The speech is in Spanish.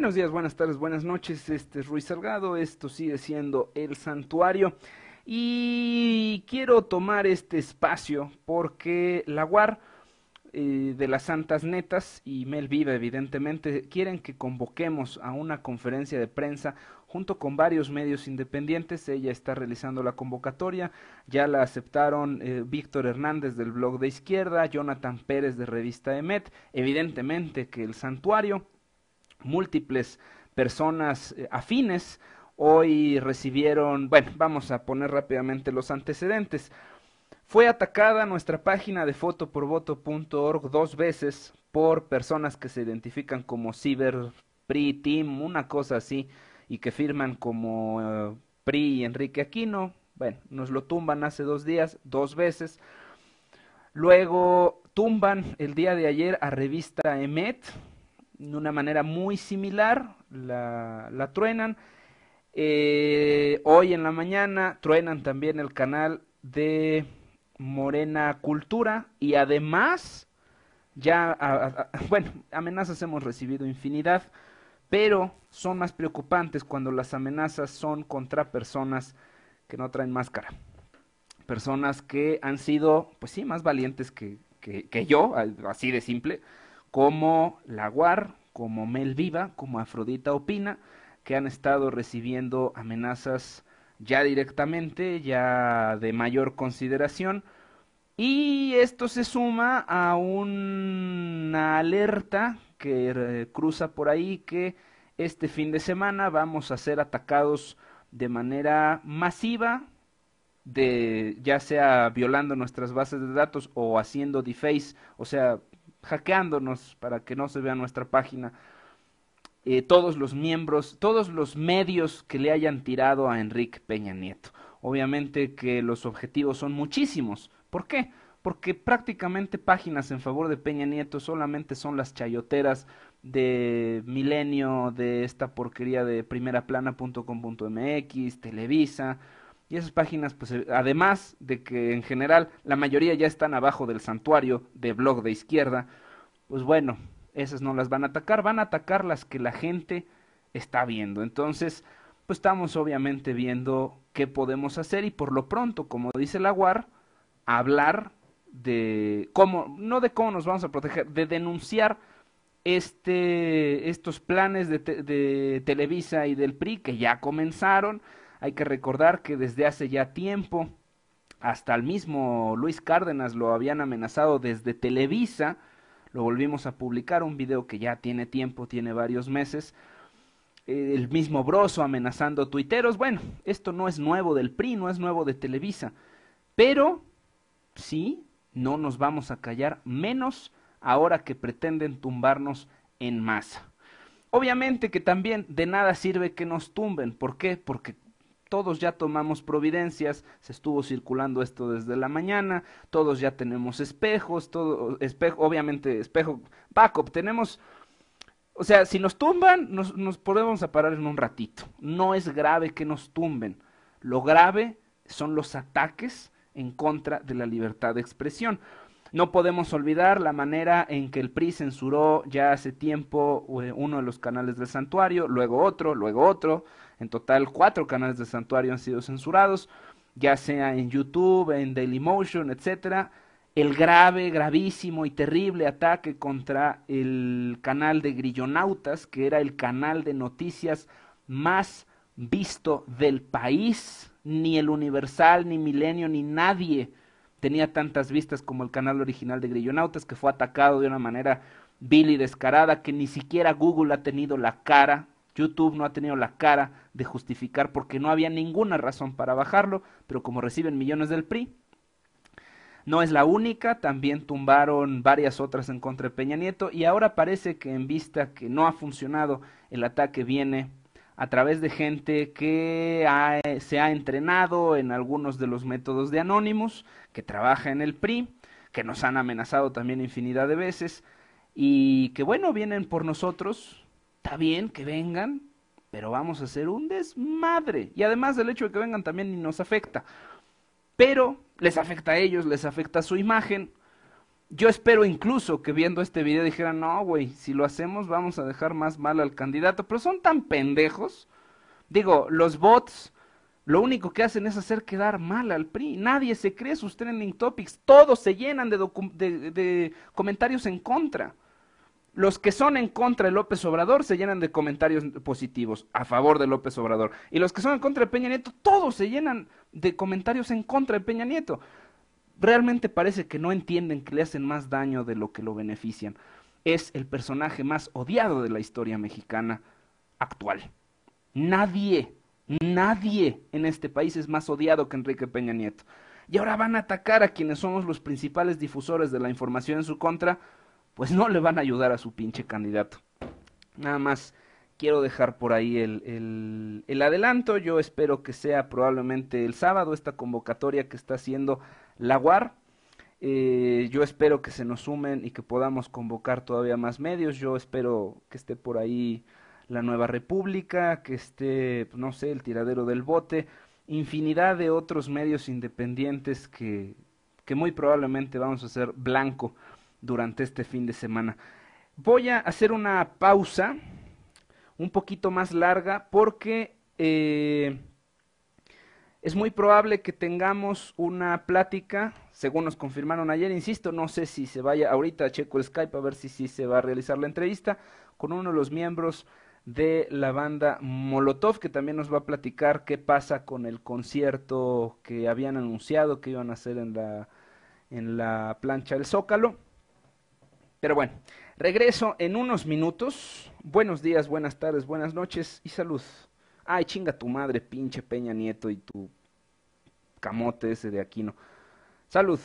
Buenos días, buenas tardes, buenas noches. Este es Ruiz Salgado. Esto sigue siendo El Santuario. Y quiero tomar este espacio porque la eh, de las Santas Netas y Mel Viva, evidentemente, quieren que convoquemos a una conferencia de prensa junto con varios medios independientes. Ella está realizando la convocatoria. Ya la aceptaron eh, Víctor Hernández del Blog de Izquierda, Jonathan Pérez de Revista EMET, evidentemente que El Santuario múltiples personas eh, afines hoy recibieron, bueno, vamos a poner rápidamente los antecedentes. Fue atacada nuestra página de fotoporvoto.org dos veces por personas que se identifican como Cyber Team, una cosa así, y que firman como eh, PRI y Enrique Aquino. Bueno, nos lo tumban hace dos días, dos veces. Luego tumban el día de ayer a revista EMET, de una manera muy similar, la, la truenan. Eh, hoy en la mañana truenan también el canal de Morena Cultura y además ya, bueno, amenazas hemos recibido infinidad, pero son más preocupantes cuando las amenazas son contra personas que no traen máscara. Personas que han sido, pues sí, más valientes que, que yo, así de simple, como Laguar, como Mel Viva, como Afrodita Opina, que han estado recibiendo amenazas ya directamente, ya de mayor consideración. Y esto se suma a una alerta que cruza por ahí que este fin de semana vamos a ser atacados de manera masiva, de ya sea violando nuestras bases de datos o haciendo deface, o sea, hackeándonos para que no se vea nuestra página. Eh, todos los miembros, todos los medios que le hayan tirado a Enrique Peña Nieto. Obviamente que los objetivos son muchísimos. ¿Por qué? Porque prácticamente páginas en favor de Peña Nieto solamente son las chayoteras de Milenio, de esta porquería de primeraplana.com.mx, Televisa, y esas páginas, pues eh, además de que en general la mayoría ya están abajo del santuario de blog de izquierda, pues bueno, esas no las van a atacar, van a atacar las que la gente está viendo. Entonces, pues estamos obviamente viendo qué podemos hacer y por lo pronto, como dice Laguar hablar de cómo, no de cómo nos vamos a proteger, de denunciar este, estos planes de, de Televisa y del PRI que ya comenzaron, hay que recordar que desde hace ya tiempo, hasta el mismo Luis Cárdenas lo habían amenazado desde Televisa, lo volvimos a publicar, un video que ya tiene tiempo, tiene varios meses, el mismo Broso amenazando tuiteros, bueno, esto no es nuevo del PRI, no es nuevo de Televisa, pero sí, no nos vamos a callar, menos ahora que pretenden tumbarnos en masa. Obviamente que también de nada sirve que nos tumben. ¿Por qué? Porque todos ya tomamos providencias, se estuvo circulando esto desde la mañana, todos ya tenemos espejos, todo, espejo, obviamente espejo, backup, tenemos, o sea, si nos tumban, nos, nos podemos parar en un ratito, no es grave que nos tumben, lo grave son los ataques en contra de la libertad de expresión. No podemos olvidar la manera en que el PRI censuró ya hace tiempo eh, uno de los canales del santuario, luego otro, luego otro. En total cuatro canales del santuario han sido censurados, ya sea en YouTube, en Dailymotion, etcétera el grave, gravísimo y terrible ataque contra el canal de Grillonautas, que era el canal de noticias más visto del país, ni el Universal, ni Milenio, ni nadie tenía tantas vistas como el canal original de Grillonautas, que fue atacado de una manera vil y descarada, que ni siquiera Google ha tenido la cara, YouTube no ha tenido la cara de justificar porque no había ninguna razón para bajarlo, pero como reciben millones del PRI, no es la única, también tumbaron varias otras en contra de Peña Nieto y ahora parece que en vista que no ha funcionado, el ataque viene a través de gente que se ha entrenado en algunos de los métodos de anónimos, que trabaja en el PRI, que nos han amenazado también infinidad de veces, y que bueno, vienen por nosotros, está bien que vengan, pero vamos a hacer un desmadre. Y además del hecho de que vengan también nos afecta, pero les afecta a ellos, les afecta a su imagen, yo espero incluso que viendo este video dijeran, no, güey, si lo hacemos vamos a dejar más mal al candidato, pero son tan pendejos. Digo, los bots lo único que hacen es hacer quedar mal al PRI. Nadie se cree sus trending topics, todos se llenan de, de comentarios en contra. Los que son en contra de López Obrador se llenan de comentarios positivos a favor de López Obrador. Y los que son en contra de Peña Nieto, todos se llenan de comentarios en contra de Peña Nieto realmente parece que no entienden que le hacen más daño de lo que lo benefician. Es el personaje más odiado de la historia mexicana actual. Nadie, nadie en este país es más odiado que Enrique Peña Nieto. Y ahora van a atacar a quienes somos los principales difusores de la información en su contra, pues no le van a ayudar a su pinche candidato. Nada más quiero dejar por ahí el, adelanto. Yo espero que sea probablemente el sábado esta convocatoria que está haciendo la UAR. Eh, yo espero que se nos sumen y que podamos convocar todavía más medios. Yo espero que esté por ahí la Nueva República, que esté, no sé, el tiradero del bote, infinidad de otros medios independientes que, que muy probablemente vamos a hacer blanco durante este fin de semana. Voy a hacer una pausa un poquito más larga porque eh, es muy probable que tengamos una plática, según nos confirmaron ayer, insisto, no sé si se vaya, ahorita checo el Skype a ver si, se va a realizar la entrevista con uno de los miembros de la banda Molotov, que también nos va a platicar qué pasa con el concierto que habían anunciado que iban a hacer en la, en la plancha del Zócalo. Pero bueno, regreso en unos minutos. Buenos días, buenas tardes, buenas noches y salud. Ay, chinga tu madre, pinche Peña Nieto y tu camote ese de Aquino. Salud.